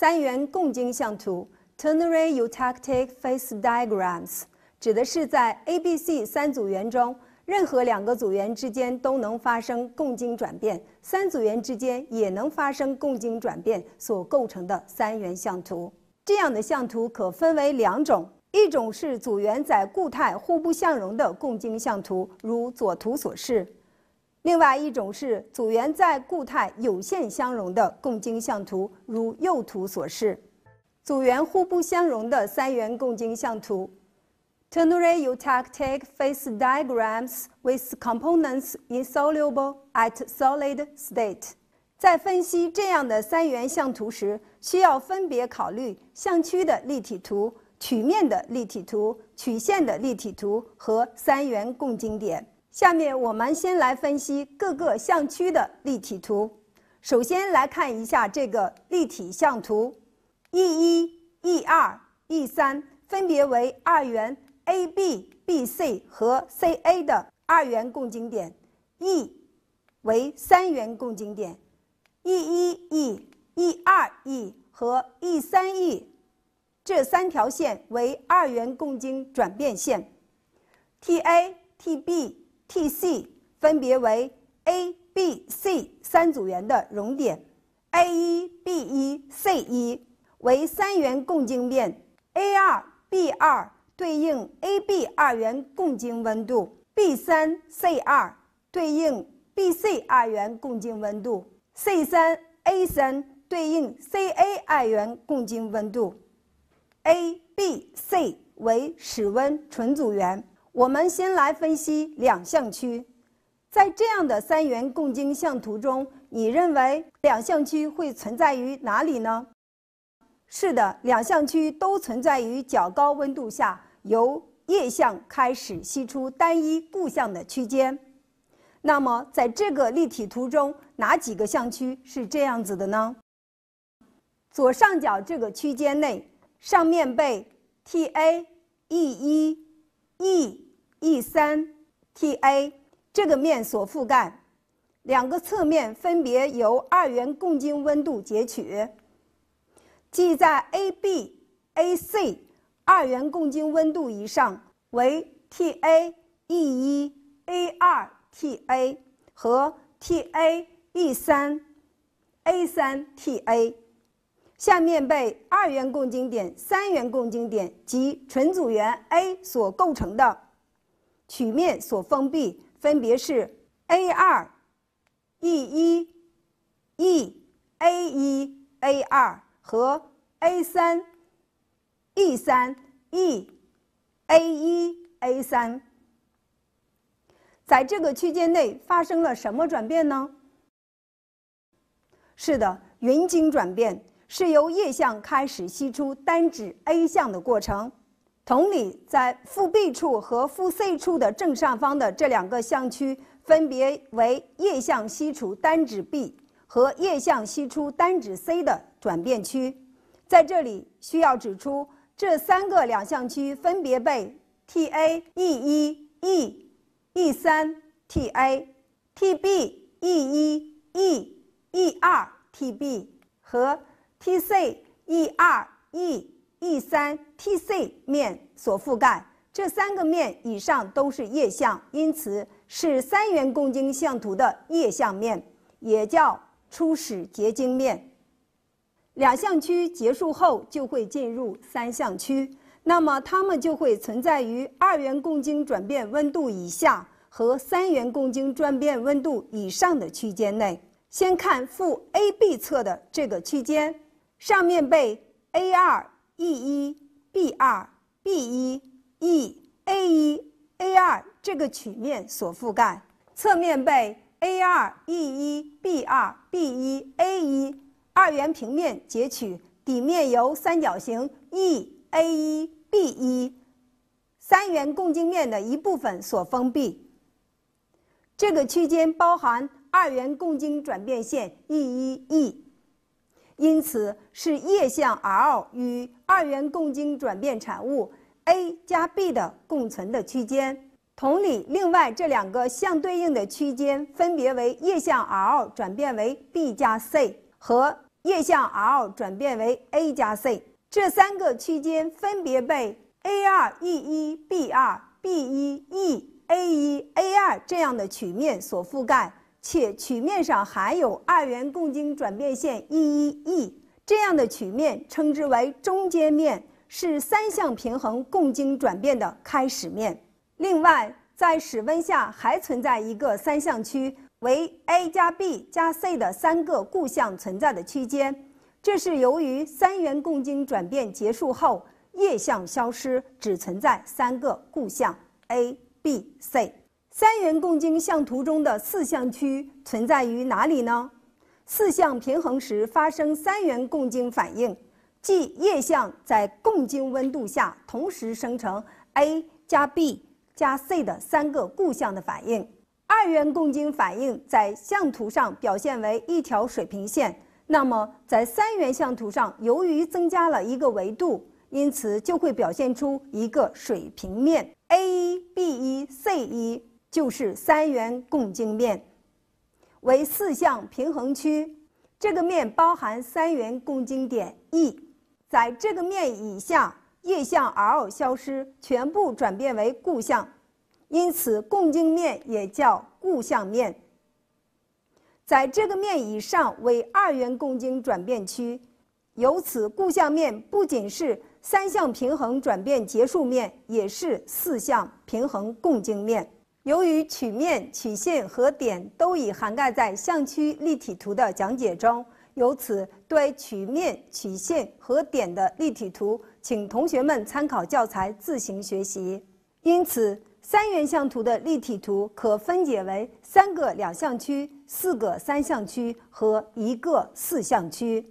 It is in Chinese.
三元共晶像图 （ternary eutectic phase diagrams） 指的是在 A、B、C 三组元中，任何两个组元之间都能发生共晶转变，三组元之间也能发生共晶转变所构成的三元像图。这样的像图可分为两种：一种是组元在固态互不相容的共晶像图，如左图所示。另外一种是组元在固态有限相容的共晶相图，如右图所示。组元互不相容的三元共晶相图，称 r e u t a c t i c p f a c e diagrams with components insoluble at solid state。在分析这样的三元相图时，需要分别考虑相区的立体图、曲面的立体图、曲线的立体图和三元共晶点。下面我们先来分析各个象区的立体图。首先来看一下这个立体象图，E 一、E 二、E 三分别为二元 A B、B C 和 C A 的二元共经点，E 为三元共经点。E 一 E、E 二 E 和 E 三 E 这三条线为二元共经转变线。T A、T B。Tc 分别为 A、B、C 三组元的熔点，A1、B1、C1 为三元共晶面 a 2 B2 对应 AB 二元共晶温度，B3、C2 对应 BC 二元共晶温度，C3、A3 对应 CA 二元共晶温度。A、B、C 为室温纯组元。我们先来分析两相区，在这样的三元共晶相图中，你认为两相区会存在于哪里呢？是的，两相区都存在于较高温度下由液相开始析出单一固相的区间。那么，在这个立体图中，哪几个相区是这样子的呢？左上角这个区间内，上面被 TAE 一。E E 三 T A 这个面所覆盖，两个侧面分别由二元共晶温度截取，即在 A B A C 二元共晶温度以上为 T A E 一 A 二 T A 和 T A E 三 A 三 T A。下面被二元共晶点、三元共晶点及纯组元 A 所构成的曲面所封闭，分别是 A 二 E 一 E A 一 A 二和 A 三 E 三 E A 一 A 三。在这个区间内发生了什么转变呢？是的，云晶转变。是由液相开始析出单质 A 项的过程。同理，在负 B 处和负 C 处的正上方的这两个相区，分别为液相析出单质 B 和液相析出单质 C 的转变区。在这里需要指出，这三个两相区分别被 TaE 一 E、E 三 Ta、TbE 一 E、E 二 Tb 和。T C E 二 E E 三 T C 面所覆盖，这三个面以上都是液相，因此是三元共晶相图的液相面，也叫初始结晶面。两相区结束后就会进入三相区，那么它们就会存在于二元共晶转变温度以下和三元共晶转变温度以上的区间内。先看负 A B 侧的这个区间。上面被 A 二 E 一 B 二 B 一 E A 一 A 二这个曲面所覆盖，侧面被 A 二 E 一 B 二 B 一 A 一二元平面截取，底面由三角形 E A 一 B 一三元共经面的一部分所封闭。这个区间包含二元共晶转变线 E 一 E。因此是液相 L 与二元共晶转变产物 A 加 B 的共存的区间。同理，另外这两个相对应的区间分别为液相 L 转变为 B 加 C 和液相 L 转变为 A 加 C。这三个区间分别被 A 二 E 一 B 二 B 一 E A 一 A 二这样的曲面所覆盖。且曲面上含有二元共晶转变线 e 一 e 这样的曲面称之为中间面，是三相平衡共晶转变的开始面。另外，在室温下还存在一个三相区，为 A 加 B 加 C 的三个固相存在的区间。这是由于三元共晶转变结束后，液相消失，只存在三个固相 A、B、C。三元共晶相图中的四象区存在于哪里呢？四象平衡时发生三元共晶反应，即液相在共晶温度下同时生成 A 加 B 加 C 的三个固相的反应。二元共晶反应在相图上表现为一条水平线，那么在三元相图上，由于增加了一个维度，因此就会表现出一个水平面 A 一 B 一 C 一。就是三元共晶面，为四项平衡区。这个面包含三元共晶点 E，在这个面以下，液相 L 消失，全部转变为固相，因此共晶面也叫固相面。在这个面以上为二元共晶转变区。由此，固相面不仅是三相平衡转变结束面，也是四相平衡共晶面。由于曲面、曲线和点都已涵盖在象区立体图的讲解中，由此对曲面、曲线和点的立体图，请同学们参考教材自行学习。因此，三元相图的立体图可分解为三个两象区、四个三象区和一个四象区。